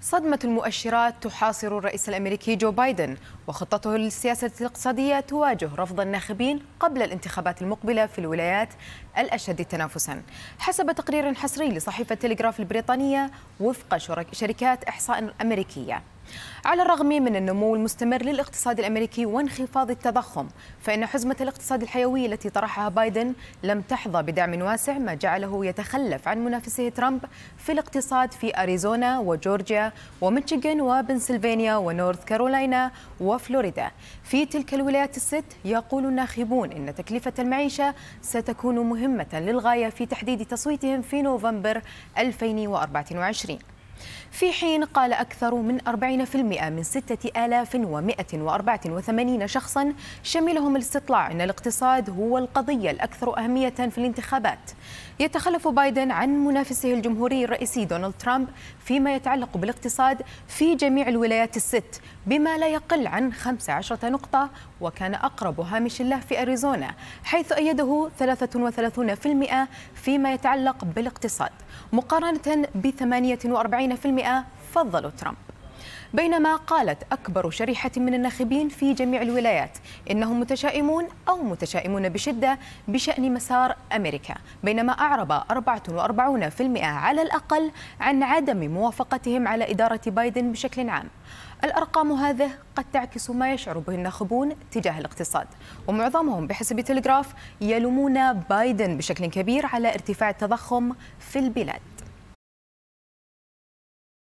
صدمة المؤشرات تحاصر الرئيس الأمريكي جو بايدن وخطته للسياسة الاقتصادية تواجه رفض الناخبين قبل الانتخابات المقبلة في الولايات الأشد تنافسا حسب تقرير حصري لصحيفة تلغراف البريطانية وفق شركات إحصاء أمريكية على الرغم من النمو المستمر للاقتصاد الامريكي وانخفاض التضخم فان حزمه الاقتصاد الحيوي التي طرحها بايدن لم تحظى بدعم واسع ما جعله يتخلف عن منافسه ترامب في الاقتصاد في اريزونا وجورجيا وميشيغان وبنسلفانيا ونورث كارولاينا وفلوريدا في تلك الولايات الست يقول الناخبون ان تكلفه المعيشه ستكون مهمه للغايه في تحديد تصويتهم في نوفمبر 2024 في حين قال أكثر من 40% من 6184 شخصا شملهم الاستطلاع أن الاقتصاد هو القضية الأكثر أهمية في الانتخابات يتخلف بايدن عن منافسه الجمهوري الرئيسي دونالد ترامب فيما يتعلق بالاقتصاد في جميع الولايات الست بما لا يقل عن 15 نقطة وكان أقرب هامش له في أريزونا حيث أيده 33% فيما يتعلق بالاقتصاد مقارنة ب 48 70% فضلوا ترامب بينما قالت أكبر شريحة من الناخبين في جميع الولايات إنهم متشائمون أو متشائمون بشدة بشأن مسار أمريكا بينما أعرب 44% على الأقل عن عدم موافقتهم على إدارة بايدن بشكل عام الأرقام هذه قد تعكس ما يشعر به الناخبون تجاه الاقتصاد ومعظمهم بحسب تلغراف يلومون بايدن بشكل كبير على ارتفاع التضخم في البلاد